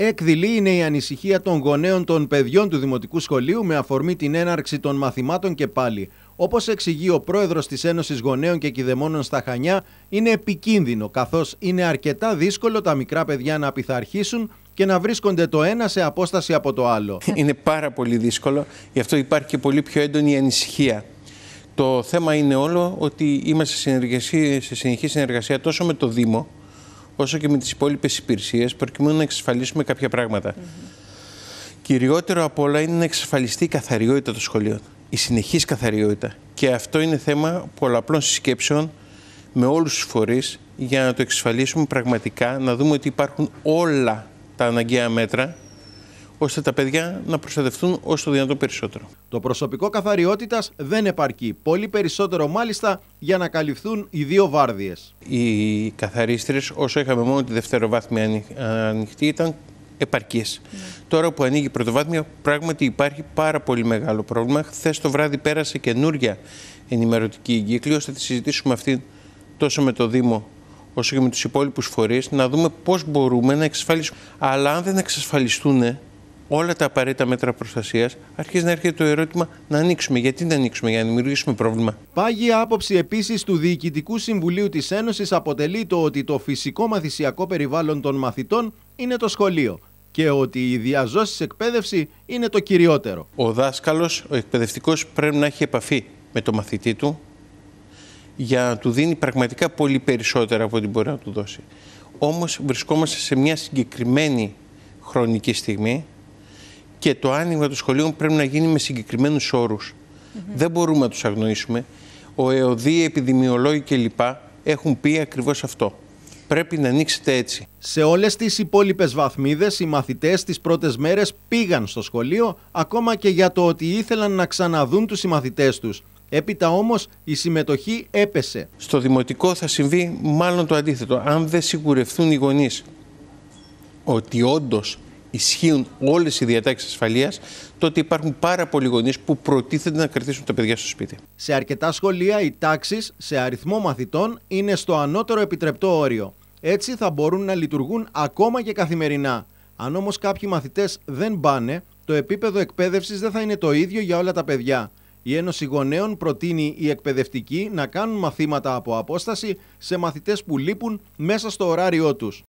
Έκδηλή είναι η ανησυχία των γονέων των παιδιών του Δημοτικού Σχολείου με αφορμή την έναρξη των μαθημάτων και πάλι. Όπως εξηγεί ο πρόεδρος της Ένωσης Γονέων και Κυδεμόνων στα Χανιά, είναι επικίνδυνο καθώς είναι αρκετά δύσκολο τα μικρά παιδιά να πειθαρχήσουν και να βρίσκονται το ένα σε απόσταση από το άλλο. Είναι πάρα πολύ δύσκολο, γι' αυτό υπάρχει και πολύ πιο έντονη ανησυχία. Το θέμα είναι όλο ότι είμαστε σε συνεχή συνεργασία τόσο με το Δήμο, όσο και με τις υπόλοιπες υπηρεσίες προκειμένου να εξασφαλίσουμε κάποια πράγματα. Κυριότερο απ' όλα είναι να εξασφαλιστεί η καθαριότητα των σχολείων, η συνεχής καθαριότητα. Και αυτό είναι θέμα πολλαπλών συσκέψεων με όλους τους φορείς για να το εξασφαλίσουμε πραγματικά, να δούμε ότι υπάρχουν όλα τα αναγκαία μέτρα ώστε τα παιδιά να προστατευτούν όσο το δυνατόν περισσότερο. Το προσωπικό καθαριότητας δεν επαρκεί. Πολύ περισσότερο μάλιστα για να καλυφθούν οι δύο βάρδιες. Οι καθαρίστρε, όσο είχαμε μόνο τη δευτεροβάθμια ανοιχτή, ήταν επαρκέ. Ναι. Τώρα που ανοίγει η πρωτοβάθμια, πράγματι υπάρχει πάρα πολύ μεγάλο πρόβλημα. Χθες το βράδυ πέρασε καινούρια ενημερωτική εγκύκλιο, ώστε τη συζητήσουμε αυτή τόσο με το Δήμο όσο και με τους υπόλοιπους φορείς, να δούμε πώς μπορούμε να εξασφαλίσουμε. Αλλά αν δεν εξασφαλιστούν όλα τα απαραίτητα μέτρα προστασίας, αρχίζει να έρχεται το ερώτημα να ανοίξουμε. Γιατί να ανοίξουμε, για να δημιουργήσουμε πρόβλημα. Πάγια άποψη επίσης του Διοικητικού Συμβουλίου της Ένωσης αποτελεί το ότι το φυσικό μαθησιακό περιβάλλον των μαθητών είναι το σχολείο και ότι η διαζώσης εκπαίδευση είναι το κυριότερο. Ο δάσκαλος, ο εκπαιδευτικός πρέπει να έχει επαφή με το μαθητή του για να του δίνει πραγματικά πολύ περισσότερα από ό,τι μπορεί να του δώσει. Όμως βρισκόμαστε σε μια συγκεκριμένη χρονική στιγμή και το άνοιγμα των σχολείων πρέπει να γίνει με συγκεκριμένους όρους. Δεν μπορούμε να τους αγνοήσουμε. Ο ΕΟΔΗ, οι επιδημιολόγοι κλπ. έχουν πει ακριβώς αυτό. Πρέπει να ανοίξετε έτσι. Σε όλες τις υπόλοιπες βαθμίδες, οι μαθητές τις πρώτες μέρες πήγαν στο σχολείο ακόμα και για το ότι ήθελαν να ξαναδούν τους μαθητέ τους. Έπειτα όμως η συμμετοχή έπεσε. Στο δημοτικό θα συμβεί μάλλον το αντίθετο. Αν δεν σιγουρευτούν οι γονείς. ότι όντως ισχύουν όλες οι διατάξεις ασφαλείας, τότε υπάρχουν πάρα πολλοί γονείς που προτίθενται να κρατήσουν τα παιδιά στο σπίτι. Σε αρκετά σχολεία, οι τάξεις σε αριθμό μαθητών είναι στο ανώτερο επιτρεπτό όριο. Έτσι θα μπορούν να λειτουργούν ακόμα και καθημερινά. Αν όμως κάποιοι μαθητές δεν πάνε, το επίπεδο εκπαίδευσης δεν θα είναι το ίδιο για όλα τα παιδιά. Η Ένωση Γονέων προτείνει οι εκπαιδευτικοί να κάνουν μαθήματα από απόσταση σε μαθητές που λείπουν μέσα στο ωράριό τους.